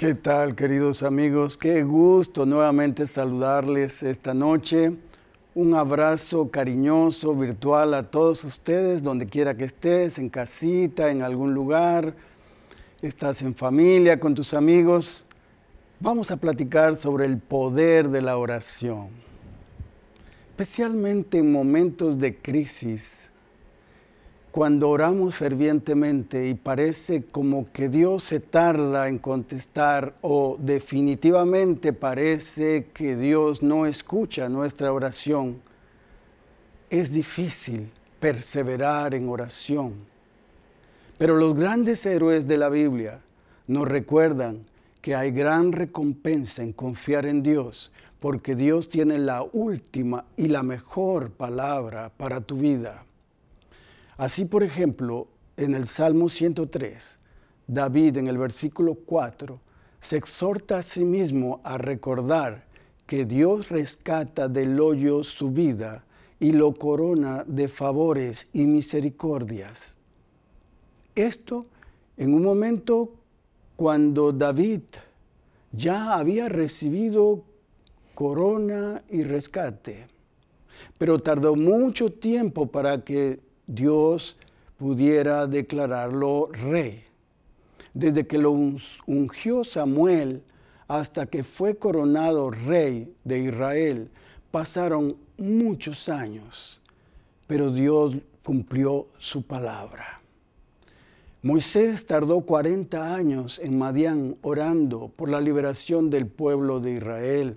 ¿Qué tal, queridos amigos? Qué gusto nuevamente saludarles esta noche. Un abrazo cariñoso, virtual a todos ustedes, donde quiera que estés, en casita, en algún lugar, estás en familia, con tus amigos. Vamos a platicar sobre el poder de la oración, especialmente en momentos de crisis cuando oramos fervientemente y parece como que Dios se tarda en contestar o definitivamente parece que Dios no escucha nuestra oración, es difícil perseverar en oración. Pero los grandes héroes de la Biblia nos recuerdan que hay gran recompensa en confiar en Dios, porque Dios tiene la última y la mejor palabra para tu vida. Así, por ejemplo, en el Salmo 103, David en el versículo 4 se exhorta a sí mismo a recordar que Dios rescata del hoyo su vida y lo corona de favores y misericordias. Esto en un momento cuando David ya había recibido corona y rescate, pero tardó mucho tiempo para que Dios pudiera declararlo rey. Desde que lo ungió Samuel hasta que fue coronado rey de Israel, pasaron muchos años, pero Dios cumplió su palabra. Moisés tardó 40 años en Madián orando por la liberación del pueblo de Israel.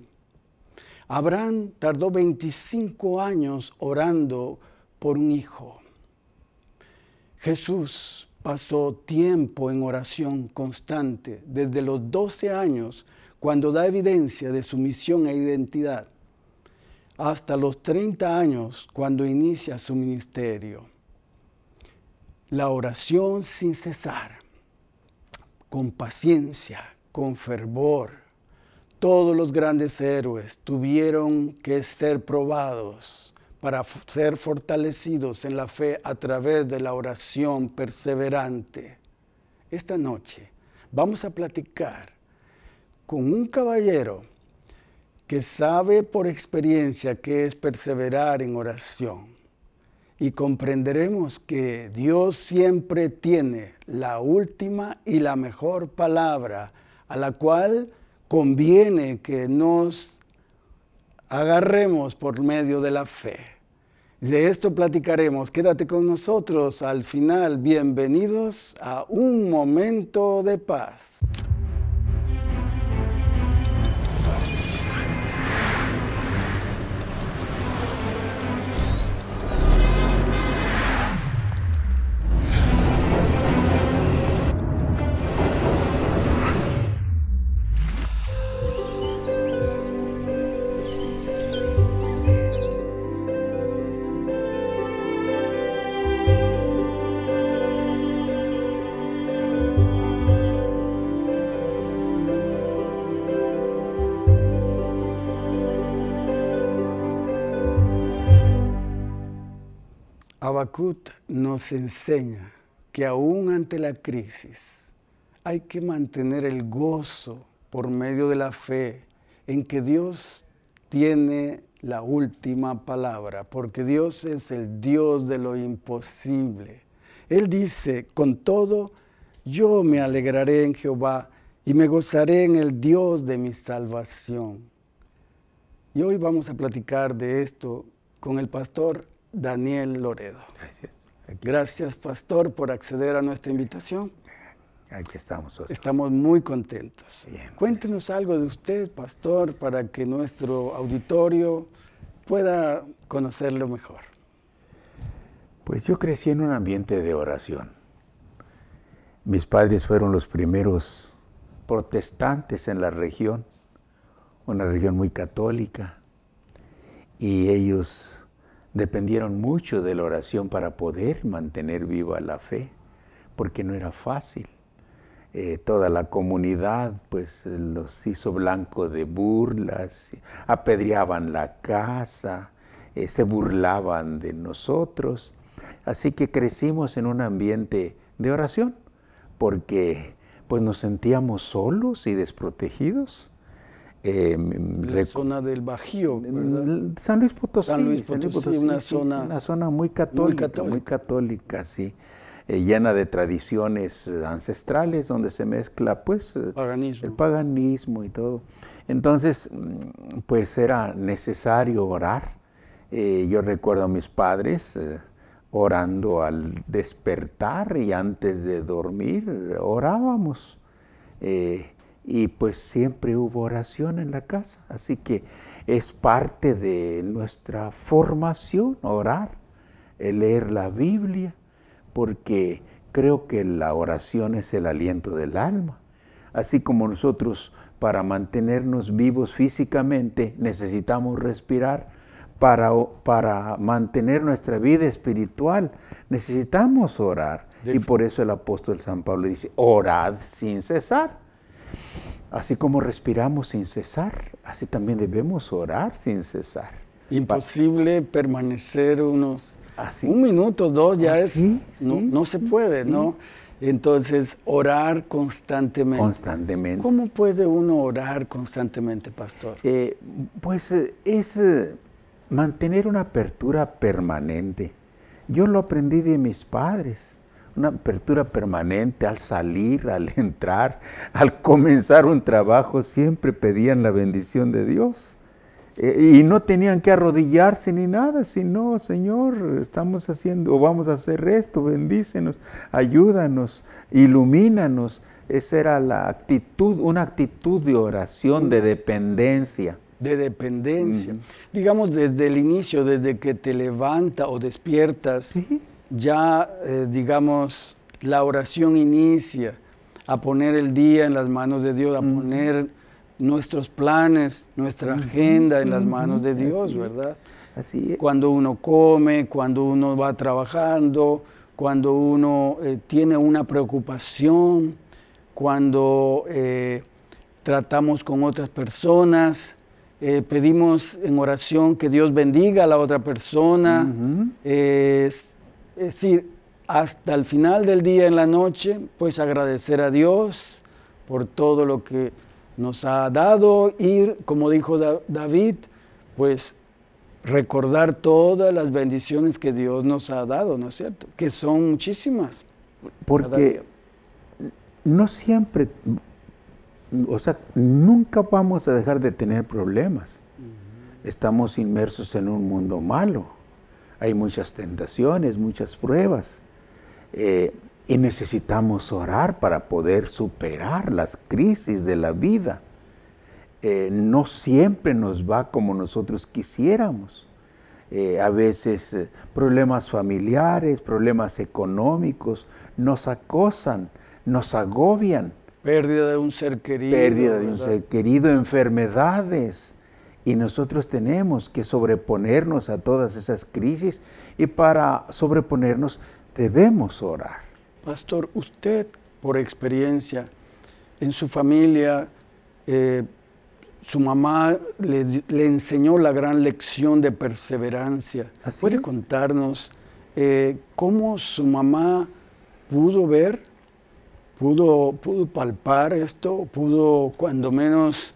Abraham tardó 25 años orando por un hijo. Jesús pasó tiempo en oración constante desde los 12 años, cuando da evidencia de su misión e identidad, hasta los 30 años, cuando inicia su ministerio. La oración sin cesar, con paciencia, con fervor. Todos los grandes héroes tuvieron que ser probados para ser fortalecidos en la fe a través de la oración perseverante. Esta noche vamos a platicar con un caballero que sabe por experiencia qué es perseverar en oración. Y comprenderemos que Dios siempre tiene la última y la mejor palabra a la cual conviene que nos agarremos por medio de la fe. De esto platicaremos. Quédate con nosotros al final. Bienvenidos a Un Momento de Paz. Abacut nos enseña que aún ante la crisis hay que mantener el gozo por medio de la fe en que Dios tiene la última palabra, porque Dios es el Dios de lo imposible. Él dice, con todo, yo me alegraré en Jehová y me gozaré en el Dios de mi salvación. Y hoy vamos a platicar de esto con el pastor Daniel Loredo. Gracias. Gracias, pastor, por acceder a nuestra invitación. Aquí estamos. Estamos muy contentos. Pues. Cuéntenos algo de usted, pastor, para que nuestro auditorio pueda conocerlo mejor. Pues yo crecí en un ambiente de oración. Mis padres fueron los primeros protestantes en la región, una región muy católica, y ellos dependieron mucho de la oración para poder mantener viva la fe, porque no era fácil. Eh, toda la comunidad pues los hizo blanco de burlas, apedreaban la casa, eh, se burlaban de nosotros. Así que crecimos en un ambiente de oración, porque pues nos sentíamos solos y desprotegidos. Eh, la zona del Bajío. San Luis Potosí. San una, zona, zona muy católica, muy católica, eh, llena de tradiciones ancestrales donde se mezcla pues eh, el paganismo y todo. Entonces, mm, pues era necesario orar. yo recuerdo a mis padres orando al despertar y antes de dormir orábamos y pues siempre hubo oración en la casa, así que es parte de nuestra formación orar, eh, leer la Biblia, porque creo que la oración es el aliento del alma, así como nosotros para mantenernos vivos físicamente necesitamos respirar, para, para, mantener nuestra vida espiritual necesitamos orar. y por eso el apóstol San Pablo dice, orad sin cesar. Así como respiramos sin cesar, así también debemos orar sin cesar. Imposible permanecer unos así. un minuto, dos, ya es. no, se puede, ¿no? Entonces, orar constantemente. Constantemente. ¿Cómo puede uno orar constantemente, pastor? Eh, pues eh, es eh, mantener una apertura permanente. Yo lo aprendí de mis padres una apertura permanente al salir, al entrar, al comenzar un trabajo, siempre pedían la bendición de Dios. Eh, y no tenían que arrodillarse ni nada, sino, Señor, estamos haciendo o vamos a hacer esto, bendícenos, ayúdanos, ilumínanos. Esa era la actitud, una actitud de oración, de dependencia. De dependencia. Digamos desde el inicio, desde que te levanta o despiertas ya, eh, digamos, la oración inicia a poner el día en las manos de Dios, a poner nuestros planes, nuestra agenda en las manos de Dios, ¿verdad? Así es. Cuando uno come, cuando uno va trabajando, cuando uno eh, tiene una preocupación, cuando eh, tratamos con otras personas, pedimos en oración que Dios bendiga a la otra persona, es decir, hasta el final del día, en la noche, pues agradecer a Dios por todo lo que nos ha dado, ir, como dijo David, pues recordar todas las bendiciones que Dios nos ha dado, ¿no es cierto? Que son muchísimas. Porque no siempre, o sea, nunca vamos a dejar de tener problemas. Estamos inmersos en un mundo malo hay muchas tentaciones, muchas pruebas. Eh, y necesitamos orar para poder superar las crisis de la vida. Eh, no siempre nos va como nosotros quisiéramos. Eh, a veces problemas familiares, problemas económicos, nos acosan, nos agobian. Pérdida de un ser querido. Pérdida de un ser querido, enfermedades, y nosotros tenemos que sobreponernos a todas esas crisis y para sobreponernos debemos orar. Pastor, usted por experiencia, en su familia, eh, su mamá le, enseñó la gran lección de perseverancia. ¿Puede contarnos eh, cómo su mamá pudo ver, pudo, pudo palpar esto, pudo cuando menos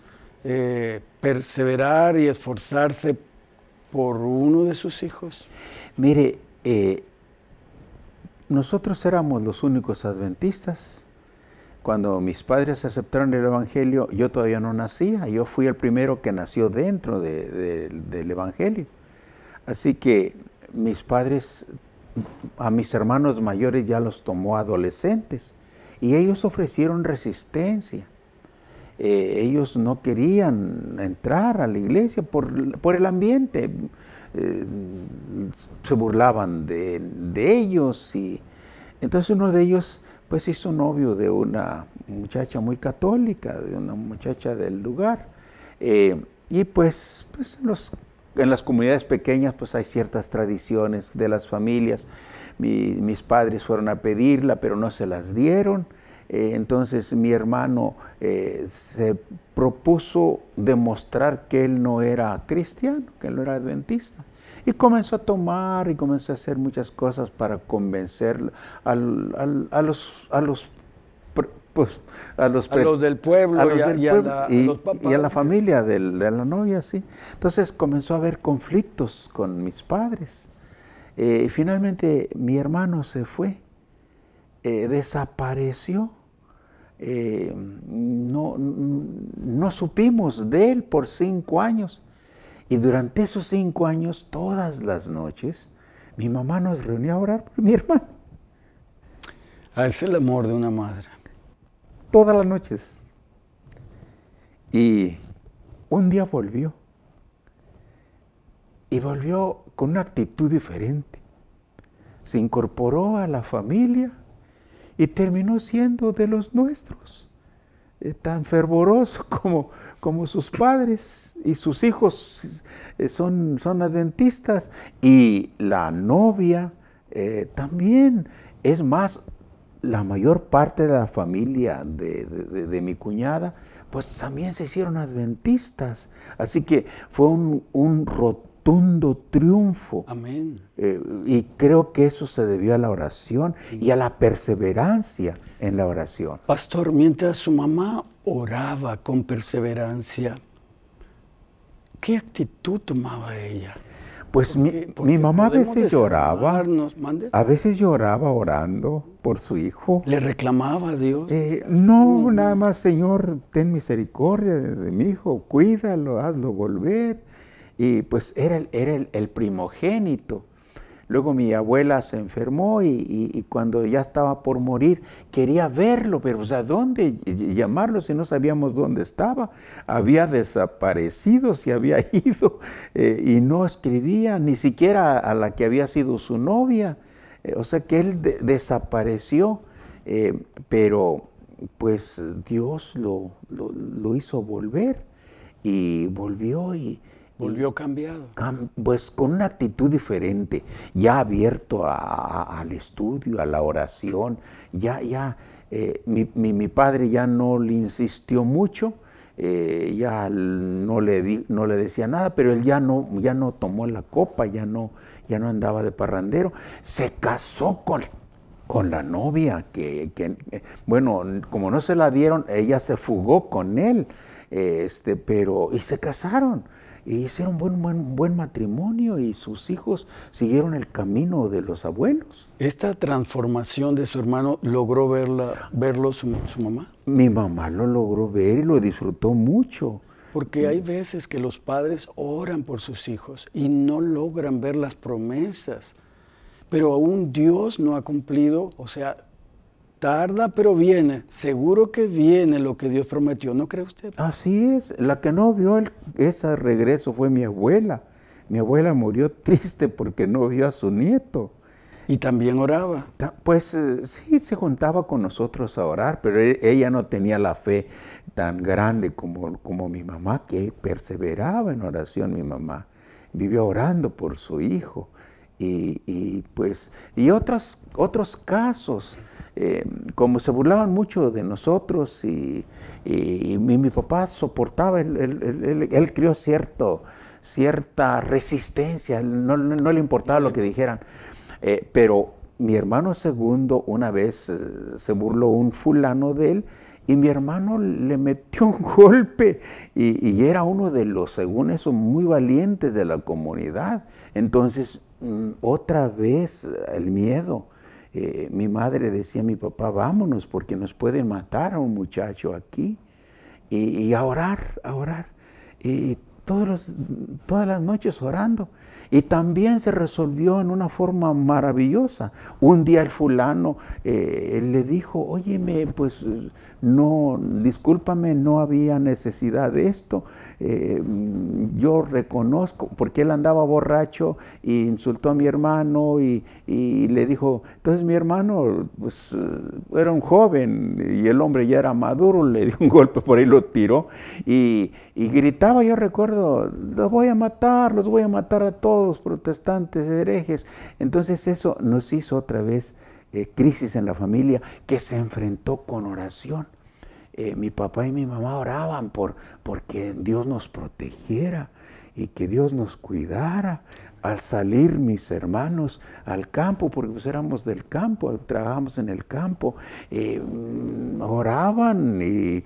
eh, perseverar y esforzarse por uno de sus hijos? Mire, eh, nosotros éramos los únicos adventistas. Cuando mis padres aceptaron el Evangelio, yo todavía no nacía, yo fui el primero que nació dentro del Evangelio. Así que mis padres, a mis hermanos mayores ya los tomó adolescentes y ellos ofrecieron resistencia eh, ellos no querían entrar a la iglesia por, el ambiente. Eh, se burlaban de, ellos y entonces uno de ellos pues hizo novio de una muchacha muy católica, de una muchacha del lugar. Eh, y pues, pues en las comunidades pequeñas pues hay ciertas tradiciones de las familias. mis padres fueron a pedirla, pero no se las dieron. Eh, entonces mi hermano eh, se propuso demostrar que él no era cristiano, que él no era adventista. Y comenzó a tomar y comenzó a hacer muchas cosas para convencer a los, a los pues, a los, a del pueblo, y, a, la, familia de la novia, sí. Entonces comenzó a haber conflictos con mis padres. Eh, finalmente mi hermano se fue eh, desapareció. Eh, no, no supimos de él por cinco años. Y durante esos cinco años, todas las noches, mi mamá nos reunía a orar por mi hermano. Es el amor de una madre. Todas las noches. Y un día volvió. Y volvió con una actitud diferente. Se incorporó a la familia y terminó siendo de los nuestros, eh, tan fervoroso como, como sus padres y sus hijos eh, son, son adventistas y la novia eh, también. Es más, la mayor parte de la familia de, mi cuñada pues también se hicieron adventistas. Así que fue un, un triunfo. Amén. Eh, y creo que eso se debió a la oración y a la perseverancia en la oración. Pastor, mientras su mamá oraba con perseverancia, ¿qué actitud tomaba ella? Pues mi, mamá a veces lloraba, a veces lloraba orando por su hijo. ¿Le reclamaba a Dios? Eh, no, nada más, Señor, ten misericordia de, de, mi hijo, cuídalo, hazlo volver y pues era, era el, primogénito. Luego mi abuela se enfermó y, cuando ya estaba por morir quería verlo, pero o sea, dónde llamarlo si no sabíamos dónde estaba? Había desaparecido, se había ido eh, y no escribía ni siquiera a la que había sido su novia. Eh, o sea que él desapareció, eh, pero pues Dios lo, lo, lo hizo volver y volvió y, Volvió cambiado. pues con una actitud diferente, ya abierto al estudio, a la oración. Ya, ya, eh, mi, padre ya no le insistió mucho, eh, ya no le, no le decía nada, pero él ya no, ya no tomó la copa, ya no, ya no andaba de parrandero. Se casó con, con la novia, que, que eh, bueno, como no se la dieron, ella se fugó con él, este, pero, y se casaron y hicieron buen, buen, buen matrimonio y sus hijos siguieron el camino de los abuelos. ¿Esta transformación de su hermano logró verla, verlo su, su mamá? Mi mamá lo logró ver y lo disfrutó mucho. Porque hay veces que los padres oran por sus hijos y no logran ver las promesas, pero aún Dios no ha cumplido, o sea, Tarda, pero viene. Seguro que viene lo que Dios prometió, ¿no cree usted? Así es. La que no vio el, ese regreso fue mi abuela. Mi abuela murió triste porque no vio a su nieto. ¿Y también oraba? Pues eh, sí, se juntaba con nosotros a orar, pero e, ella no tenía la fe tan grande como, como mi mamá, que perseveraba en oración mi mamá. Vivió orando por su hijo. Y, pues, y otros, otros casos eh, como se burlaban mucho de nosotros y, mi, papá soportaba, él, él, crió cierto, cierta resistencia, no, le importaba lo que dijeran. Eh, pero mi hermano segundo una vez eh, se burló un fulano de él y mi hermano le metió un golpe y, y, era uno de los, según eso, muy valientes de la comunidad. Entonces, mm, otra vez el miedo. Eh, mi madre decía a mi papá, vámonos porque nos pueden matar a un muchacho aquí. Y, a orar, a orar. Y todas las noches orando. Y también se resolvió en una forma maravillosa. Un día el fulano eh, le dijo, óyeme, pues no, discúlpame, no había necesidad de esto, eh, yo reconozco, porque él andaba borracho e insultó a mi hermano y, le dijo, entonces mi hermano pues, eh, era un joven y el hombre ya era maduro, le dio un golpe por ahí, lo tiró y, gritaba, yo recuerdo, los voy a matar, los voy a matar a todos, protestantes, herejes. Entonces eso nos hizo otra vez eh, crisis en la familia que se enfrentó con oración. Eh, mi papá y mi mamá oraban por porque Dios nos protegiera y que Dios nos cuidara al salir mis hermanos al campo, porque pues éramos del campo, trabajábamos en el campo, y, mm, oraban y,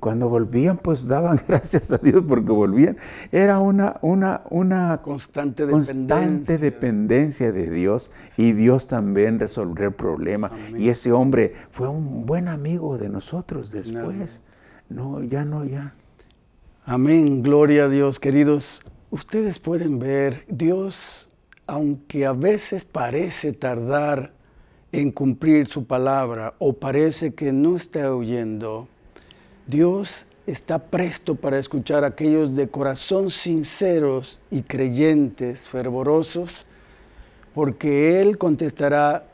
cuando volvían pues daban gracias a Dios porque volvían. Era una, una, una constante, dependencia. dependencia de Dios y Dios también resolvió el problema. Y ese hombre fue un buen amigo de nosotros después. No, ya no, ya. Amén, gloria a Dios, queridos Ustedes pueden ver, Dios, aunque a veces parece tardar en cumplir su palabra o parece que no está oyendo, Dios está presto para escuchar a aquellos de corazón sinceros y creyentes fervorosos, porque Él contestará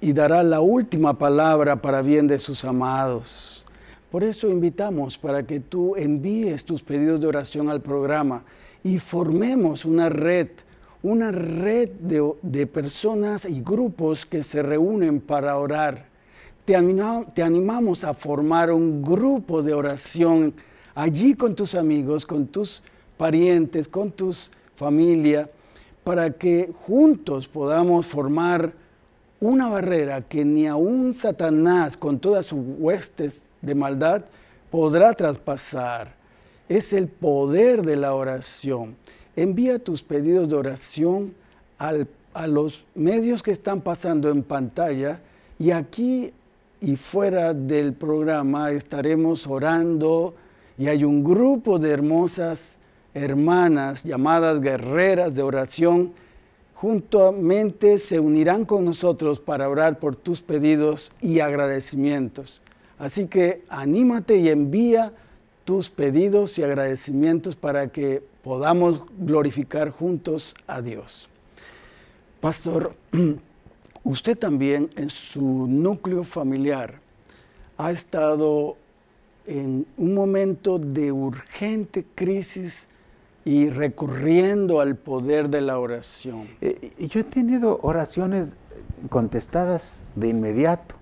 y dará la última palabra para bien de sus amados. Por eso invitamos para que tú envíes tus pedidos de oración al programa y formemos una red, una red de, personas y grupos que se reúnen para orar. Te, te animamos a formar un grupo de oración allí con tus amigos, con tus parientes, con tus familia, para que juntos podamos formar una barrera que ni aún Satanás, con todas sus huestes de maldad, podrá traspasar es el poder de la oración. Envía tus pedidos de oración a los medios que están pasando en pantalla y aquí y fuera del programa estaremos orando y hay un grupo de hermosas hermanas llamadas guerreras de oración. Juntamente se unirán con nosotros para orar por tus pedidos y agradecimientos. Así que anímate y envía tus pedidos y agradecimientos para que podamos glorificar juntos a Dios. Pastor, usted también en su núcleo familiar ha estado en un momento de urgente crisis y recurriendo al poder de la oración. Eh, yo he tenido oraciones contestadas de inmediato.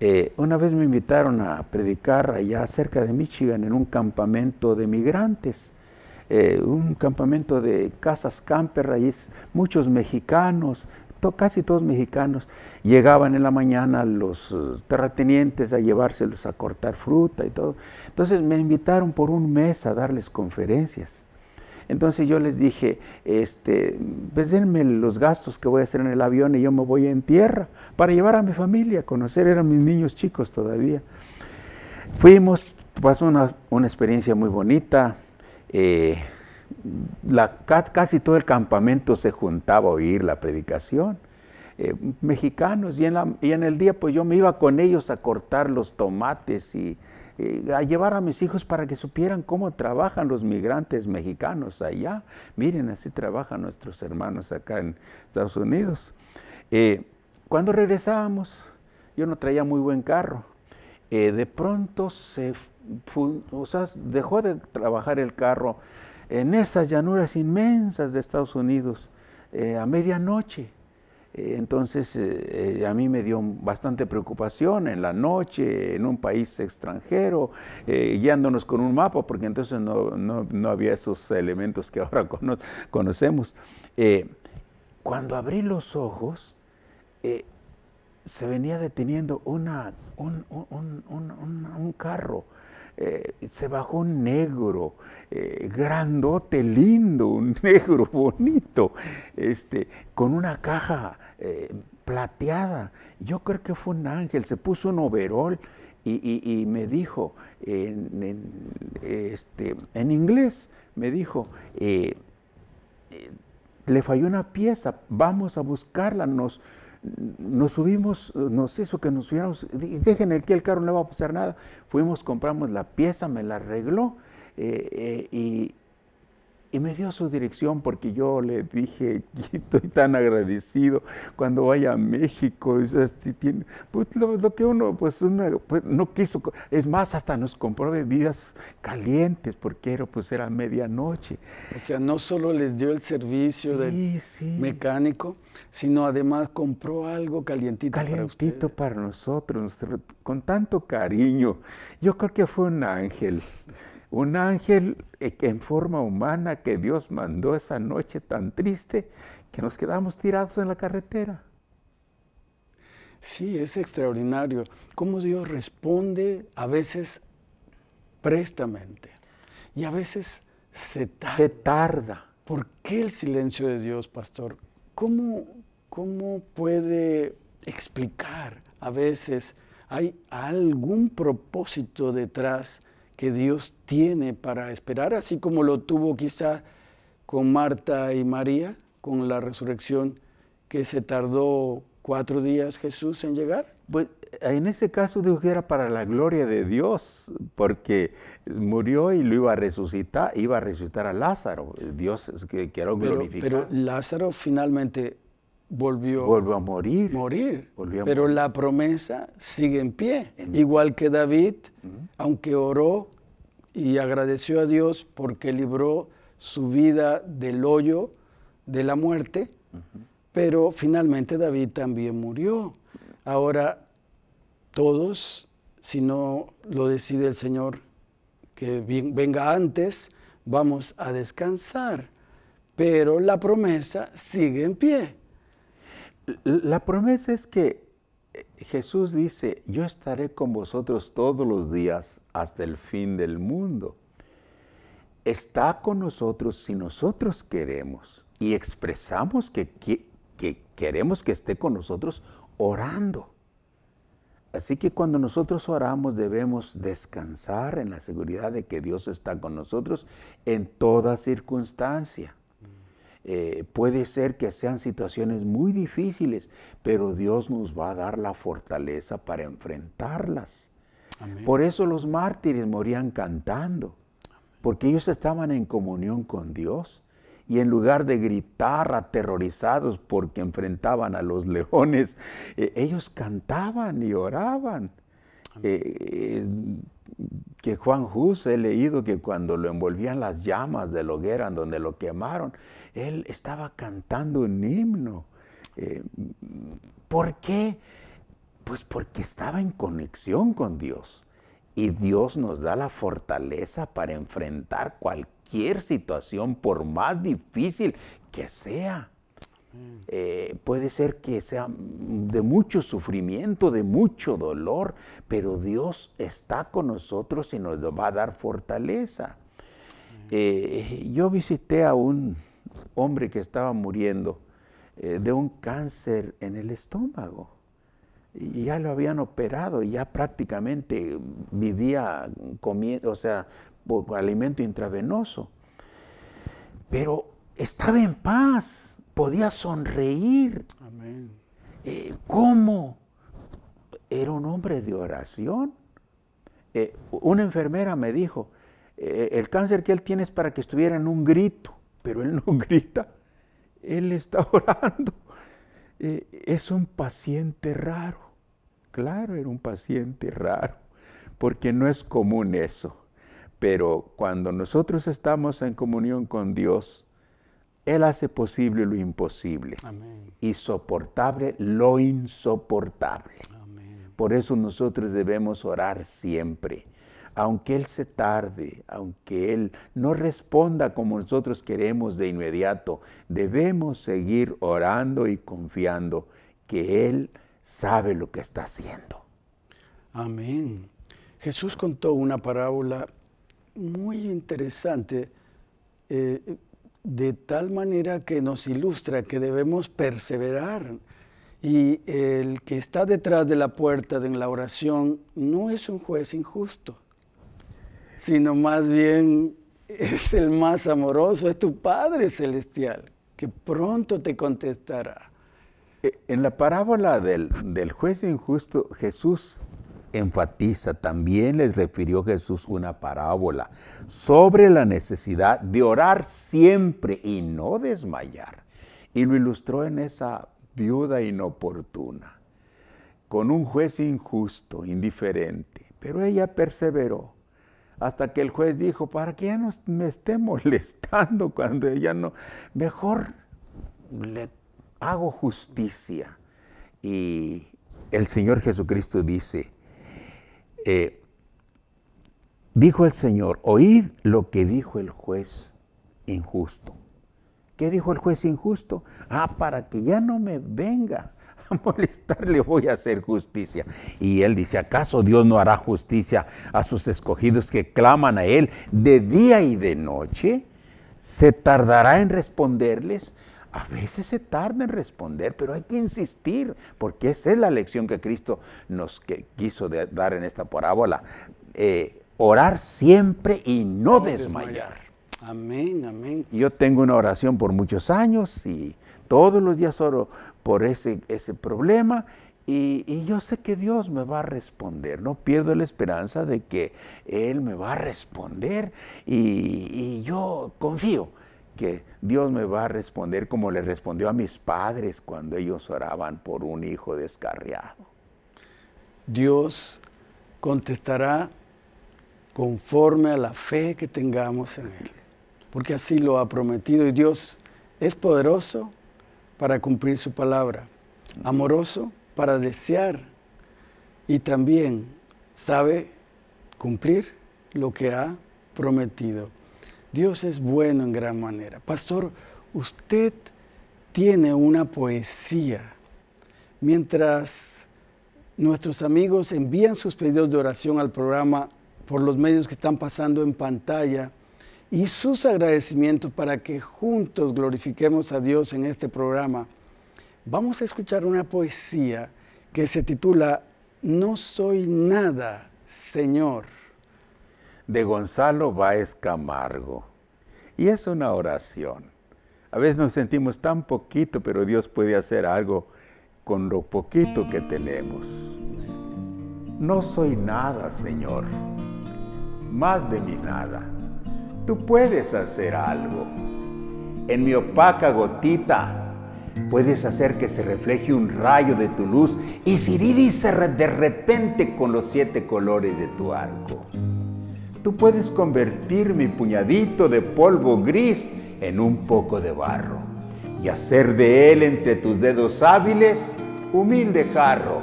Eh, una vez me invitaron a predicar allá cerca de Michigan en un campamento de migrantes, eh, un campamento de casas camper, muchos mexicanos, casi todos mexicanos, llegaban en la mañana los eh, terratenientes a llevárselos a cortar fruta y todo. Entonces me invitaron por un mes a darles conferencias. Entonces yo les dije, este, pues denme los gastos que voy a hacer en el avión y yo me voy en tierra para llevar a mi familia a conocer, eran mis niños chicos todavía. Fuimos, pasó una, experiencia muy bonita. Eh, la, casi todo el campamento se juntaba a oír la predicación. Eh, mexicanos y en, y en el día pues yo me iba con ellos a cortar los tomates y eh, a llevar a mis hijos para que supieran cómo trabajan los migrantes mexicanos allá. Miren, así trabajan nuestros hermanos acá en Estados Unidos. Eh, cuando regresábamos, yo no traía muy buen carro. Eh, de pronto se dejó de trabajar el carro en esas llanuras inmensas de Estados Unidos a medianoche. Entonces eh, eh, a mí me dio bastante preocupación en la noche, en un país extranjero, eh, guiándonos con un mapa, porque entonces no, había esos elementos que ahora conocemos. cuando abrí los ojos, se venía deteniendo una, un, un, un, un carro eh, se bajó un negro, eh, grandote, lindo, un negro bonito, este, con una caja eh, plateada. Yo creo que fue un ángel, se puso un overol y, me dijo en, este, en, inglés, me dijo, le falló una pieza, vamos a buscarla, nos nos subimos, nos hizo que nos subiéramos, dejen aquí el carro, no va a pasar nada. Fuimos, compramos la pieza, me la arregló eh, eh, y, y me dio su dirección porque yo le dije, estoy tan agradecido cuando vaya a México. Pues lo, que uno, pues, una, pues, no quiso, es más, hasta nos compró bebidas calientes porque era, pues era medianoche. O sea, no solo les dio el servicio de del mecánico, sino además compró algo calientito. Calientito para nosotros, con tanto cariño. Yo creo que fue un ángel un ángel eh, en forma humana que Dios mandó esa noche tan triste que nos quedamos tirados en la carretera. Sí, es extraordinario cómo Dios responde a veces prestamente y a veces se tarda. ¿Por qué el silencio de Dios, pastor? ¿Cómo, cómo puede explicar a veces hay algún propósito detrás que Dios tiene para esperar, así como lo tuvo quizá con Marta y María, con la resurrección que se tardó cuatro días Jesús en llegar? Pues eh, en ese caso dijo que era para la gloria de Dios, porque murió y lo iba a resucitar, iba a resucitar a Lázaro, eh, Dios que, quiero glorificar. Pero Lázaro finalmente volvió, volvió a morir. morir. pero la promesa sigue en pie, igual que David aunque oró y agradeció a Dios porque libró su vida del hoyo, de la muerte, pero finalmente David también murió. Ahora, todos, si no lo decide el Señor que venga antes, vamos a descansar. Pero la promesa sigue en pie. La promesa es que Jesús dice, yo estaré con vosotros todos los días hasta el fin del mundo. Está con nosotros si nosotros queremos y expresamos que, queremos que esté con nosotros orando. Así que cuando nosotros oramos debemos descansar en la seguridad de que Dios está con nosotros en toda circunstancia. Eh, puede ser que sean situaciones muy difíciles, pero Dios nos va a dar la fortaleza para enfrentarlas. Por eso los mártires morían cantando, porque ellos estaban en comunión con Dios. Y en lugar de gritar aterrorizados porque enfrentaban a los leones, eh, ellos cantaban y oraban. Eh, que Juan Hus he leído que cuando lo envolvían las llamas de la hoguera donde lo quemaron, él estaba cantando un himno. Eh, ¿Por qué? Pues porque estaba en conexión con Dios. Y Dios nos da la fortaleza para enfrentar cualquier situación, por más difícil que sea. Eh, puede ser que sea de mucho sufrimiento, de mucho dolor, pero Dios está con nosotros y nos va a dar fortaleza. Eh, yo visité a un hombre que estaba muriendo eh, de un cáncer en el estómago. Y ya lo habían operado, y ya prácticamente vivía comiendo, o sea, por alimento intravenoso. Pero estaba en paz, podía sonreír. Amén. Eh, ¿Cómo? Era un hombre de oración. Eh, una enfermera me dijo, el cáncer que él tiene es para que estuviera en un grito pero él no grita, él está orando. Eh, es un paciente raro. Claro, era un paciente raro, porque no es común eso. Pero cuando nosotros estamos en comunión con Dios, Él hace posible lo imposible y soportable lo insoportable. Por eso nosotros debemos orar siempre aunque Él se tarde, aunque Él no responda como nosotros queremos de inmediato, debemos seguir orando y confiando que Él sabe lo que está haciendo. Amén. Jesús contó una parábola muy interesante, eh, de tal manera que nos ilustra que debemos perseverar. Y el que está detrás de la puerta de la oración no es un juez injusto sino más bien es el más amoroso, es tu Padre Celestial, que pronto te contestará. Eh, en la parábola del, juez injusto, Jesús enfatiza, también les refirió Jesús una parábola sobre la necesidad de orar siempre y no desmayar. Y lo ilustró en esa viuda inoportuna, con un juez injusto, indiferente, pero ella perseveró hasta que el juez dijo, para que ya no me esté molestando cuando ya no, mejor le hago justicia. Y el Señor Jesucristo dice, eh, dijo el Señor, oíd lo que dijo el juez injusto. ¿Qué dijo el juez injusto? Ah, para que ya no me venga molestar, le voy a hacer justicia. Y él dice, ¿acaso Dios no hará justicia a sus escogidos que claman a él de día y de noche? ¿Se tardará en responderles? A veces se tarda en responder, pero hay que insistir, porque esa es la lección que Cristo nos quiso dar en esta parábola. Eh, orar siempre y no, desmayar. desmayar. Amén, amén. Yo tengo una oración por muchos años y todos los días oro por ese, ese problema y, yo sé que Dios me va a responder, no pierdo la esperanza de que Él me va a responder y, y yo confío que Dios me va a responder como le respondió a mis padres cuando ellos oraban por un hijo descarriado. Dios contestará conforme a la fe que tengamos en Él, porque así lo ha prometido y Dios es poderoso para cumplir su palabra, amoroso para desear y también sabe cumplir lo que ha prometido. Dios es bueno en gran manera. Pastor, usted tiene una poesía. Mientras nuestros amigos envían sus pedidos de oración al programa por los medios que están pasando en pantalla, y sus agradecimientos para que juntos glorifiquemos a Dios en este programa, vamos a escuchar una poesía que se titula No soy nada, Señor. De Gonzalo Báez Camargo. Y es una oración. A veces nos sentimos tan poquito, pero Dios puede hacer algo con lo poquito que tenemos. No soy nada, Señor, más de mi nada tú puedes hacer algo. En mi opaca gotita puedes hacer que se refleje un rayo de tu luz y se de repente con los siete colores de tu arco. Tú puedes convertir mi puñadito de polvo gris en un poco de barro y hacer de él entre tus dedos hábiles humilde jarro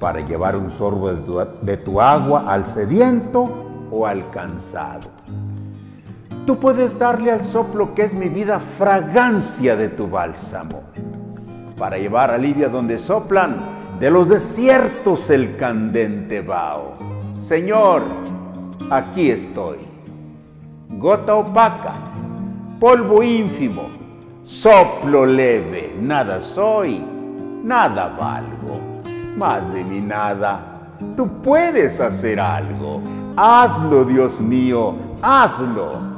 para llevar un sorbo de tu, de tu agua al sediento o al cansado. Tú puedes darle al soplo que es mi vida fragancia de tu bálsamo. Para llevar a Libia donde soplan de los desiertos el candente vaho. Señor, aquí estoy. Gota opaca, polvo ínfimo, soplo leve, nada soy, nada valgo, más de mi nada. Tú puedes hacer algo. Hazlo, Dios mío, hazlo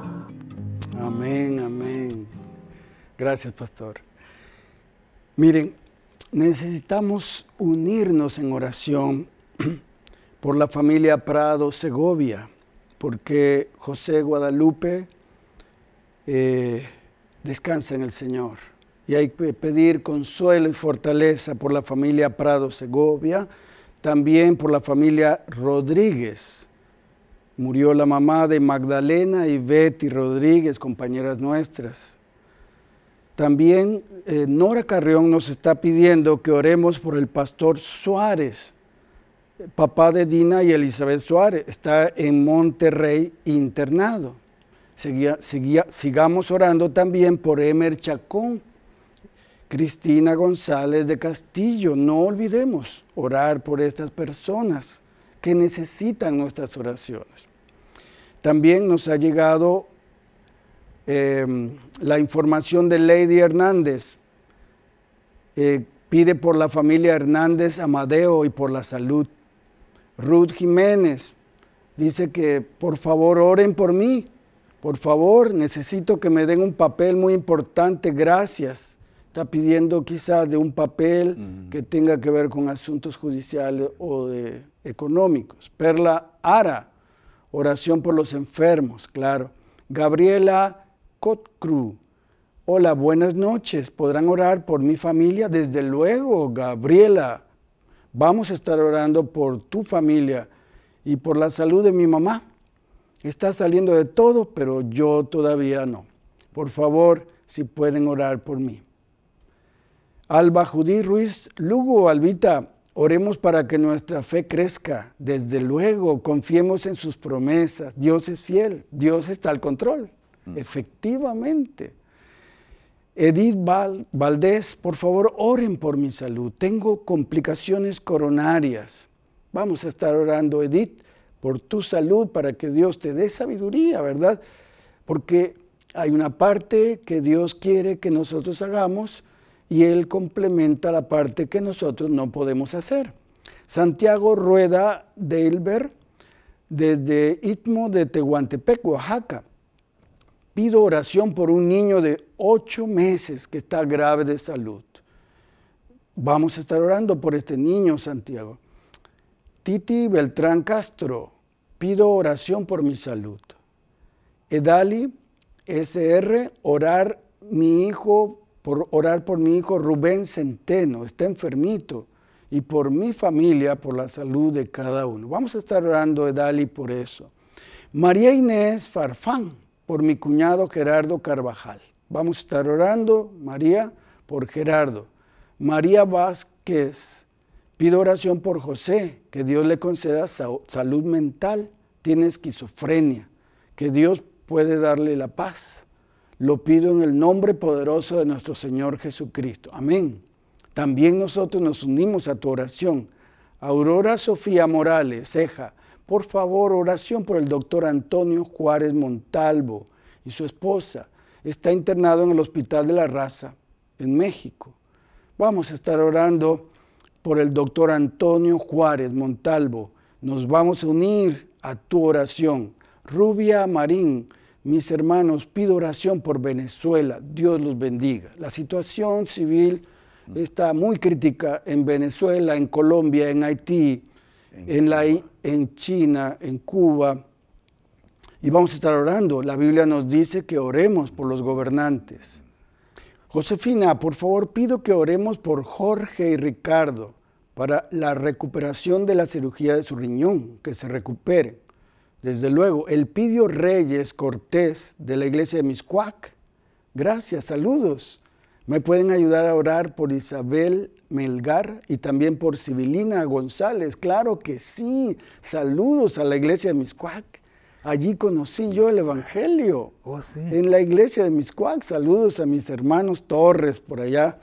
Amén, amén. Gracias, pastor. Miren, necesitamos unirnos en oración por la familia Prado Segovia, porque José Guadalupe eh, descansa en el Señor. Y hay que pedir consuelo y fortaleza por la familia Prado Segovia, también por la familia Rodríguez, Murió la mamá de Magdalena y Betty Rodríguez, compañeras nuestras. También eh, Nora Carrión nos está pidiendo que oremos por el pastor Suárez, papá de Dina y Elizabeth Suárez. Está en Monterrey internado. sigamos orando también por Emer Chacón, Cristina González de Castillo. No olvidemos orar por estas personas que necesitan nuestras oraciones. También nos ha llegado em, la información de Lady Hernández. Eh, pide por la familia Hernández Amadeo y por la salud. Ruth Jiménez dice que por favor oren por mí. Por favor, necesito que me den un papel muy importante. Gracias. Está pidiendo quizás de un papel que tenga que ver con asuntos judiciales o económicos. Perla Ara oración por los enfermos, claro. Gabriela Cotcru, hola, buenas noches, ¿podrán orar por mi familia? Desde luego, Gabriela, vamos a estar orando por tu familia y por la salud de mi mamá. Está saliendo de todo, pero yo todavía no. Por favor, si pueden orar por mí. Alba Judí Ruiz Lugo, Albita, Oremos para que nuestra fe crezca. Desde luego, confiemos en sus promesas. Dios es fiel, Dios está al control. Mm. Efectivamente. Edith Valdés, por favor, oren por mi salud. Tengo complicaciones coronarias. Vamos a estar orando, Edith, por tu salud, para que Dios te dé sabiduría, ¿verdad? Porque hay una parte que Dios quiere que nosotros hagamos, y él complementa la parte que nosotros no podemos hacer. Santiago Rueda Deilber, desde Istmo de Tehuantepec, Oaxaca. Pido oración por un niño de ocho meses que está grave de salud. Vamos a estar orando por este niño, Santiago. Titi Beltrán Castro, pido oración por mi salud. Edali SR, orar mi hijo por orar por mi hijo Rubén Centeno, está enfermito, y por mi familia, por la salud de cada uno. Vamos a estar orando, Edali, por eso. María Inés Farfán, por mi cuñado Gerardo Carvajal. Vamos a estar orando, María, por Gerardo. María Vázquez, pido oración por José, que Dios le conceda salud mental, tiene esquizofrenia, que Dios puede darle la paz. Lo pido en el nombre poderoso de nuestro Señor Jesucristo. Amén. También nosotros nos unimos a tu oración. Aurora Sofía Morales, ceja, por favor, oración por el doctor Antonio Juárez Montalvo y su esposa. Está internado en el Hospital de la Raza, en México. Vamos a estar orando por el doctor Antonio Juárez Montalvo. Nos vamos a unir a tu oración. Rubia Marín, mis hermanos, pido oración por Venezuela. Dios los bendiga. La situación civil está muy crítica en Venezuela, en Colombia, en Haití, en, China, en Cuba. Y vamos a estar orando. La Biblia nos dice que oremos por los gobernantes. Josefina, por favor, pido que oremos por Jorge y Ricardo para la recuperación de la cirugía de su riñón, que se recupere. Desde luego, Elpidio Reyes Cortés de la iglesia de Miscuac. Gracias, saludos. Me pueden ayudar a orar por Isabel Melgar y también por Sibilina González. Claro que sí. Saludos a la iglesia de Miscuac. Allí conocí yo el Evangelio. Oh, en la iglesia de Miscuac. Saludos a mis hermanos Torres por allá.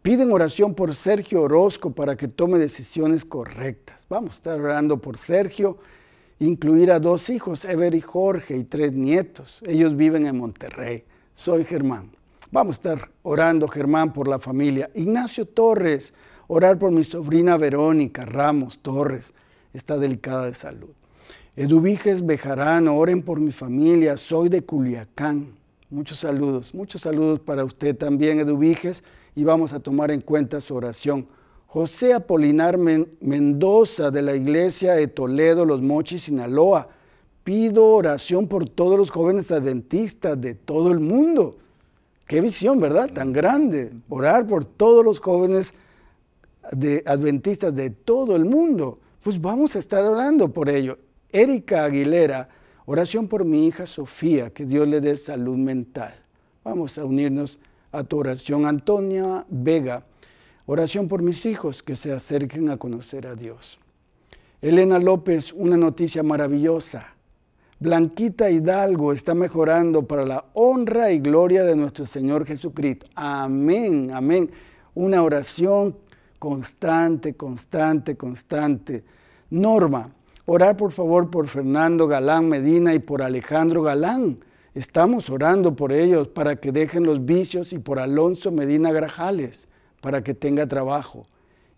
Piden oración por Sergio Orozco para que tome decisiones correctas. Vamos a estar orando por Sergio incluir a dos hijos, Ever y Jorge, y tres nietos. Ellos viven en Monterrey. Soy Germán. Vamos a estar orando, Germán, por la familia. Ignacio Torres, orar por mi sobrina Verónica Ramos Torres. Está delicada de salud. Eduviges Bejarano, oren por mi familia. Soy de Culiacán. Muchos saludos, muchos saludos para usted también, Eduviges, y vamos a tomar en cuenta su oración José Apolinar Mendoza de la Iglesia de Toledo, Los Mochis, Sinaloa. Pido oración por todos los jóvenes adventistas de todo el mundo. Qué visión, ¿verdad? Tan grande. Orar por todos los jóvenes de adventistas de todo el mundo. Pues vamos a estar orando por ello. Erika Aguilera, oración por mi hija Sofía, que Dios le dé salud mental. Vamos a unirnos a tu oración. Antonia Vega, Oración por mis hijos que se acerquen a conocer a Dios. Elena López, una noticia maravillosa. Blanquita Hidalgo está mejorando para la honra y gloria de nuestro Señor Jesucristo. Amén, amén. Una oración constante, constante, constante. Norma, orar por favor por Fernando Galán Medina y por Alejandro Galán. Estamos orando por ellos para que dejen los vicios y por Alonso Medina Grajales para que tenga trabajo.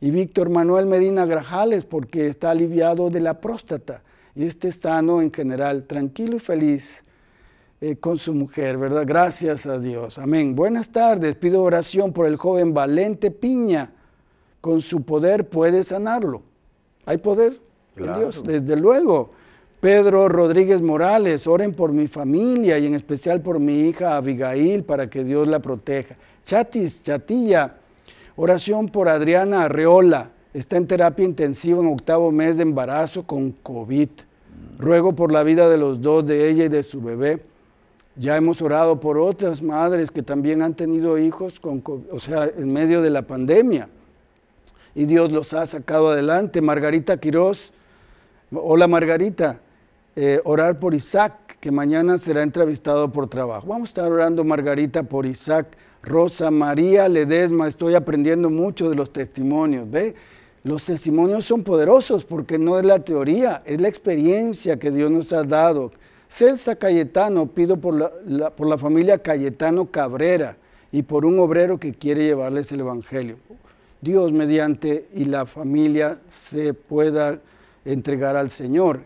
Y Víctor Manuel Medina Grajales porque está aliviado de la próstata y esté sano en general, tranquilo y feliz eh, con su mujer, ¿verdad? Gracias a Dios. Amén. Buenas tardes. Pido oración por el joven Valente Piña. Con su poder puede sanarlo. ¿Hay poder? Dios, desde luego. Pedro Rodríguez Morales, oren por mi familia y en especial por mi hija Abigail para que Dios la proteja. Chatis, Chatilla, Oración por Adriana Arreola. Está en terapia intensiva en octavo mes de embarazo con COVID. Ruego por la vida de los dos, de ella y de su bebé. Ya hemos orado por otras madres que también han tenido hijos, o sea, en medio de la pandemia. Y Dios los ha sacado adelante. Margarita Quiroz, hola Margarita, eh, orar por Isaac, que mañana será entrevistado por trabajo. Vamos a estar orando, Margarita, por Isaac. Rosa María Ledesma, estoy aprendiendo mucho de los testimonios, ¿ve? Los testimonios son poderosos porque no es la teoría, es la experiencia que Dios nos ha dado. Celsa Cayetano, pido por la, por la familia Cayetano Cabrera y por un obrero que quiere llevarles el Evangelio. Dios mediante y la familia se pueda entregar al Señor.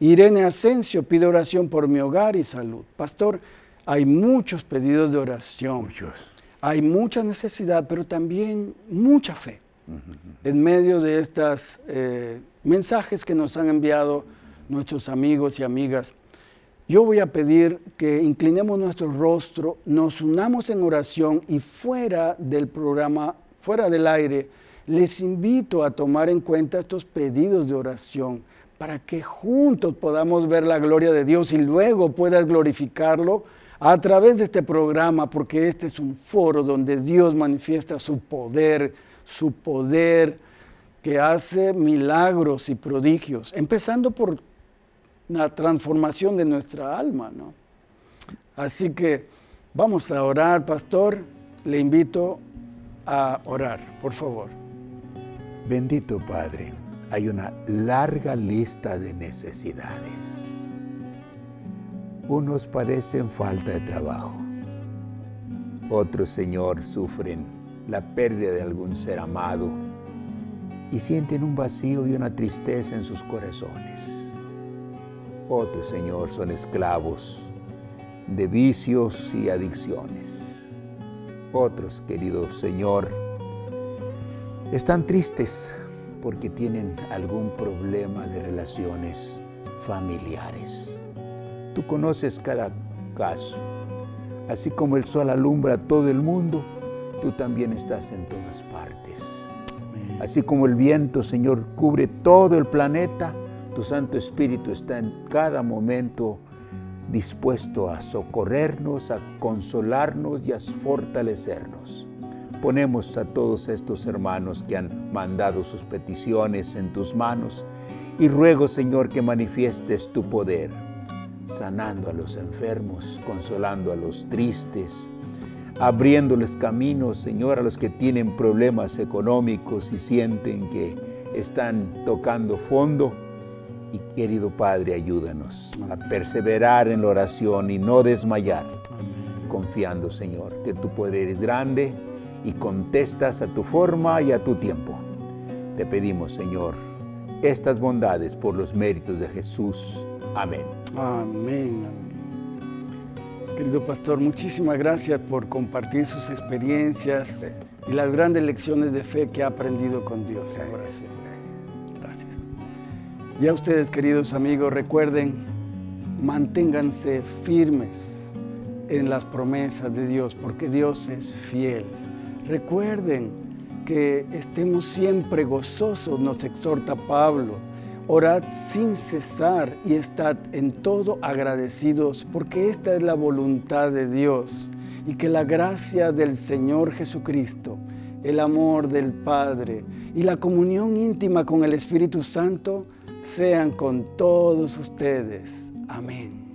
Irene Asensio pido oración por mi hogar y salud. Pastor, hay muchos pedidos de oración. Muchos. Hay mucha necesidad, pero también mucha fe en medio de estos eh, mensajes que nos han enviado nuestros amigos y amigas. Yo voy a pedir que inclinemos nuestro rostro, nos unamos en oración y fuera del programa, fuera del aire, les invito a tomar en cuenta estos pedidos de oración para que juntos podamos ver la gloria de Dios y luego puedas glorificarlo a través de este programa, porque este es un foro donde Dios manifiesta su poder, su poder que hace milagros y prodigios, empezando por la transformación de nuestra alma, Así que vamos a orar, pastor. Le invito a orar, por favor. Bendito Padre, hay una larga lista de necesidades unos padecen falta de trabajo, otros, Señor, sufren la pérdida de algún ser amado y sienten un vacío y una tristeza en sus corazones. Otros, Señor, son esclavos de vicios y adicciones. Otros, querido Señor, están tristes porque tienen algún problema de relaciones familiares. Tú conoces cada caso. Así como el sol alumbra a todo el mundo, tú también estás en todas partes. Así como el viento, Señor, cubre todo el planeta, tu Santo Espíritu está en cada momento dispuesto a socorrernos, a consolarnos y a fortalecernos. Ponemos a todos estos hermanos que han mandado sus peticiones en tus manos y ruego, Señor, que manifiestes tu poder sanando a los enfermos, consolando a los tristes, abriéndoles caminos, Señor, a los que tienen problemas económicos y sienten que están tocando fondo. Y querido Padre, ayúdanos a perseverar en la oración y no desmayar, confiando, Señor, que tu poder es grande y contestas a tu forma y a tu tiempo. Te pedimos, Señor, estas bondades por los méritos de Jesús Amén. Amén, Querido pastor, muchísimas gracias por compartir sus experiencias y las grandes lecciones de fe que ha aprendido con Dios. Gracias, gracias. Gracias. Y a ustedes, queridos amigos, recuerden, manténganse firmes en las promesas de Dios, porque Dios es fiel. Recuerden que estemos siempre gozosos, nos exhorta Pablo Orad sin cesar y estad en todo agradecidos, porque esta es la voluntad de Dios, y que la gracia del Señor Jesucristo, el amor del Padre y la comunión íntima con el Espíritu Santo sean con todos ustedes. Amén.